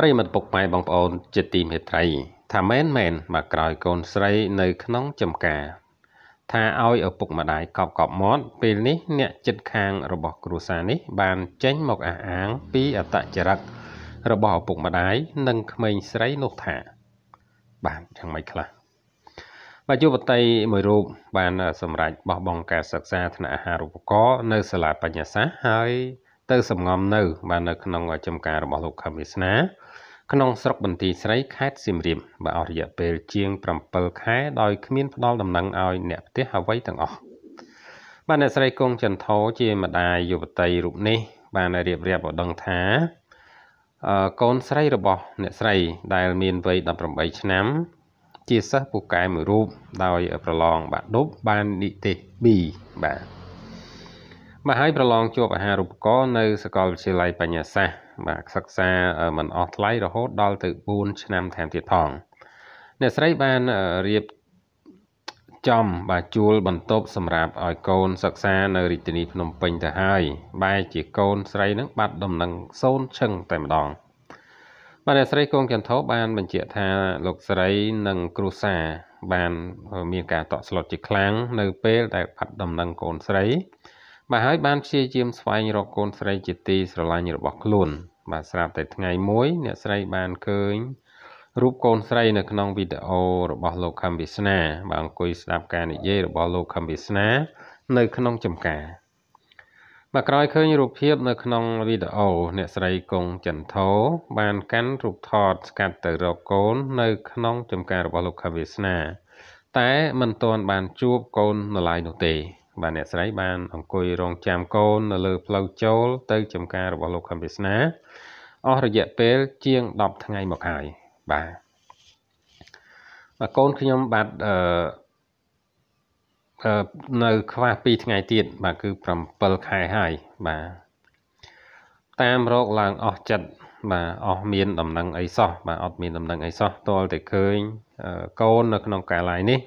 ប្រិមត្តពុកម៉ែបងប្អូនជាទីមេត្រី ថាមែនមែនមកក្រោយកូនស្រីនៅក្នុងចំការ ថាឲ្យឪពុកម្ដាយកប់កប់មាត់ពេលនេះអ្នកចិត្តខាងរបស់គ្រួសារនេះ បានចេញមកអះអាងពីអតចរិតរបស់ឪពុកម្ដាយនិងក្មេងស្រីនោះថា បានយ៉ាងម៉េចខ្លះបាទយុវតីមួយរូប បាន សម្រេចបោះបង់ការសិក្សាថ្នាក់អាហារូបករណ៍នៅសាលាបញ្ញាសាស្ត្រហើយទៅសម្ងំនៅបាទនៅក្នុងចំការរបស់លោកខឹមវាសនាក្នុងស្រុកបន្ទាយស្រីខេត្តសៀមរាបបាទអស់រយៈពេលជាង7ខែដោយគ្មាន ផ្ដាល់ដំណឹងឲ្យអ្នកផ្ទះអ្វីទាំងអស់បាទអ្នកស្រីកុងចន្ទថោជាម្ដាយយុវតីរូបនេះ បានរៀបរៀបឲ្យដឹងថា កូនស្រីរបស់ អ្នកស្រីដែលមានវ័យ18ឆ្នាំ ជាសិស្សពូកែមួយរូបដោយប្រឡងបាក់ឌុបបាននិទេស B បាទបាទហើយប្រឡងជាប់អាហារូបករណ៍នៅសាកលវិទ្យាល័យបញ្ញាសាស្ត្របាទសិក្សាមិនអស់ថ្លៃរហូតដល់ទៅ4ឆ្នាំថែមទៀតផងអ្នកស្រីបានរៀបចំបាទជួល បន្ទប់សម្រាប់ឲ្យកូនសិក្សានៅរាជធានីភ្នំពេញទៅហើយបែរជាកូនស្រីនឹងបាត់ដំណឹងសូន្យឈឹងតែម្ដងបាទអ្នកស្រីកូនកន្ធោបានបញ្ជាក់ថាលោកស្រីនិងគ្រូសាបានមានការតក់ស្លុតជាខ្លាំងនៅ ពេលដែលបាត់ដំណឹងកូនស្រីបាទហើយបានព្យាយាមស្វែងរកកូនស្រីជាទីស្រឡាញ់របស់ខ្លួន បាទស្រាប់តែ ថ្ងៃមួយអ្នកស្រីបានឃើញរូបកូនស្រីនៅក្នុងវីដេអូរបស់លោកខំវាសនាបាទអង្គុយស្ដាប់ការ និយាយរបស់លោកខំវាសនានៅក្នុងចំការបាទក្រោយឃើញរូបភាពនៅក្នុងវីដេអូអ្នកស្រីកុងចន្ទោបានកាន់រូបថតស្កាត់ទៅរកកូននៅ ក្នុងចំការរបស់លោកខំវាសនាតែមិនទាន់បានជួបកូននៅឡើយនោះទេបាទអ្នកស្រីបានអង្គុយរងចាំកូននៅលើផ្លូវចូល ទៅ ចំការរបស់លោកខំវាសនាអស់រយៈពេល ជាង10ថ្ងៃមកហើយបាទបាទកូនខ្ញុំបាទអឺនៅខ្វះ2ថ្ងៃទៀតបាទគឺ7ខែហើយបាទតាមរកឡើងអស់ចិត្តបាទអស់មានដំណឹងអីសោះបាទអត់មានដំណឹងអីសោះតលតែឃើញកូននៅ ក្នុងកាលាយនេះ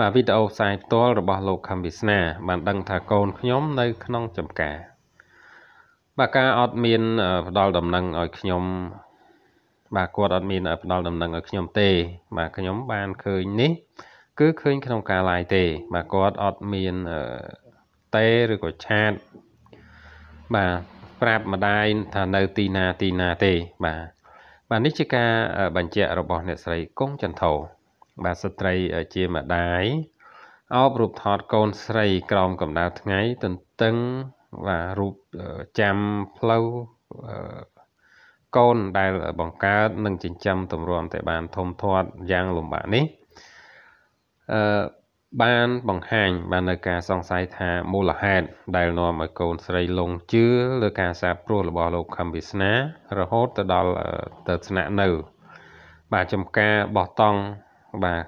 បាទវីដេអូផ្សាយផ្ទាល់របស់លោកខំវាសនាបានដឹងថាកូនខ្ញុំនៅក្នុងចំការបាទការអត់មានផ្ដាល់ដំណឹងឲ្យខ្ញុំបាទគាត់អត់មានផ្ដាល់ដំណឹងឲ្យខ្ញុំទេបាទខ្ញុំ បានឃើញនេះគឺឃើញក្នុងការ live ទេ បាទគាត់អត់មានតេឬក៏ឆាតបាទប្រាប់ម្ដាយថានៅទីណាទីណាទេ បាទបាទនេះជាការ បញ្ជាក់របស់អ្នកស្រីកុងចន្ទោបាទស្ត្រីជាម្ដាយអោបរូបថតកូនស្រីក្រោមកម្ដៅថ្ងៃទន្ទឹងបាទរូបចាំផ្លូវកូនដែលបង្កើតនិងចិញ្ចឹមទម្រាំតែបានធំធាត់យ៉ាងលំបាកនេះអឺបានបង្ហាញបាននៅការសង្ស័យថាមូលហេតុដែលនាំឲ្យកូនស្រីលងជឿលើការសាបព្រោះរបស់លោកខំវាសនា រហូតទៅដល់ទៅស្នាក់នៅ បាទចំការបោះតង់បាទ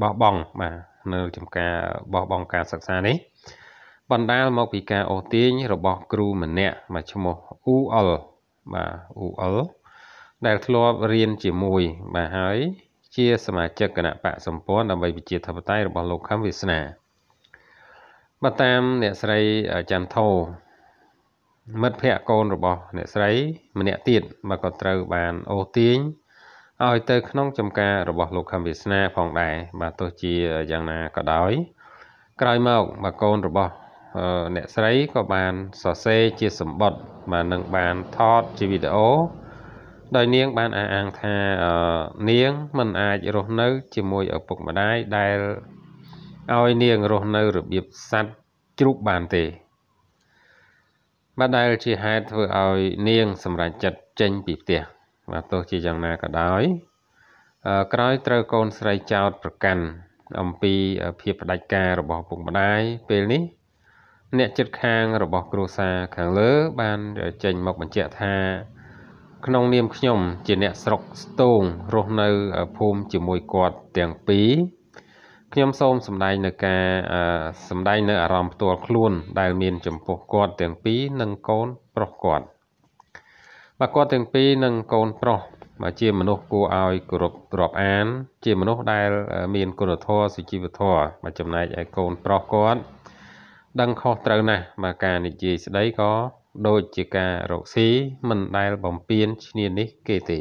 បោះបង់បាទនៅចំការបោះបង់ការសិក្សានេះបណ្ដាលមកពីការអូសទាញរបស់គ្រូម្នាក់មកឈ្មោះអ៊ូអលបាទអ៊ូអលដែលធ្លាប់រៀនជាមួយ បាទហើយ ជាសមាជិកគណៈបកសម្ព័ន្ធដើម្បីប្រជាធិបតេយ្យរបស់លោកខឹមវាសនាបាទតាមអ្នកស្រីចន្ទធោមិត្តភ័ក្ដិកូនរបស់អ្នកស្រី ម្នាក់ទៀត មកក៏ត្រូវបានអូសទាញឲ្យទៅក្នុងចំការរបស់លោកខំវាសនាផងដែរបាទទោះជាយ៉ាងណាក៏ដោយ ក្រោយមកបាទកូនរបស់អ្នកស្រីក៏បានសរសេរជាសម្បត្តិបាទនឹងបានថតជាវីដេអូដោយនាង បានអះអាងថានាង មិនអាចរស់នៅជាមួយឪពុកម្ដាយដែលឲ្យនាងរស់នៅរបៀបសัตว์ជ្រូកបានទេ បាទដែលជាហេតុធ្វើឲ្យ នាង សម្រេចចិត្តចេញពីផ្ទះបាទទោះជាយ៉ាងណាក៏ដោយ ក្រោយត្រូវកូនស្រីចោតប្រកាន់អំពីភាពផ្ដាច់ការរបស់ពុកម្ដាយពេលនេះអ្នកចិត្តខាងរបស់គ្រួសារខាងលើបានចេញមកបញ្ជាក់ថាក្នុងនាមខ្ញុំជាអ្នកស្រុកស្ទងរស់នៅភូមិជាមួយគាត់ទាំងពីរខ្ញុំសូមសម្ដែងនៅការសម្ដែងនៅអារម្មណ៍ផ្ទាល់ខ្លួនដែលមានចំពោះគាត់ទាំងពីរនិងកូនប្រុសគាត់បាទគាត់ទាំងពីរនិងកូនប្រុសបាទជាមនុស្សគួរឲ្យគោរពរាប់អានជាមនុស្សដែលមានគុណធម៌សុជីវធម៌បាទចំណែកឯកូនប្រុសគាត់ដឹងខុសត្រូវណាស់បាទការនិយាយស្ដីក៏ដូចជាការរកស៊ីមិនដែលបំពេញឈ្នានេះគេទេ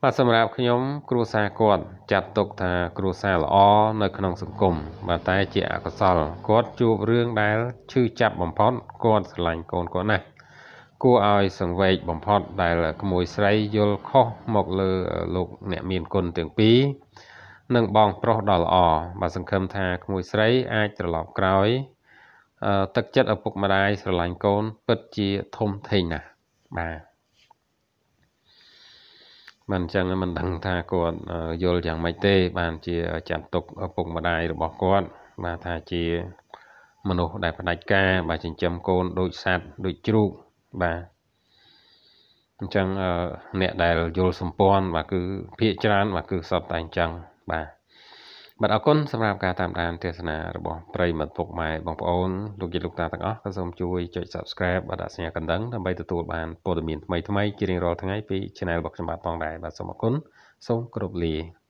បាទសម្រាប់ខ្ញុំ គ្រួសារគាត់ចាត់ទុកថាគ្រួសារល្អនៅ ក្នុងសង្គមបាទតែជាអកុសលគាត់ជួបរឿងដែលឈឺចាប់បំផុតគាត់ស្រឡាញ់កូនគាត់ណាស់គួរឲ្យសង្វេគបំផុតដែលក្មួយស្រីយល់ខុសមកលើលោកអ្នកមានគុណទាំងពីរនិងបងប្រុសដ៏ល្អបាទសង្ឃឹមថាក្មួយស្រី អាចត្រឡប់ក្រោយទឹកចិត្តឪពុកម្ដាយស្រឡាញ់កូន ពិតជាធំធេងណាស់បាទបានអញ្ចឹងមិនដឹងថាគាត់យល់យ៉ាងម៉េចទេ បានជា ចាត់ទុកឪពុកម្ដាយរបស់គាត់បាទថាជាមនុស្សដែល ផ្ដាច់ការបាទចិញ្ចឹមកូនដូចសัตว์ដូចជ្រូកបាទអញ្ចឹងអ្នកដែលយល់សម្ព័ន្ធបាទគឺភាកច្រើនបាទគឺសពតែអញ្ចឹងបាទបាទអរគុណសម្រាប់ការតាមដានទេសនារបស់ប្រិមត្តពុកម៉ែបងប្អូនលោកយាយលោកតាទាំងអស់ក៏សូមជួយចុច Subscribe បាទដាក់សញ្ញាកណ្ដឹងដើម្បីទទួលបានព័ត៌មានថ្មីៗជារៀងរាល់ថ្ងៃពី Channel របស់ខ្ញុំបាទផងដែរបាទសូមអរគុណសូមគោរពលា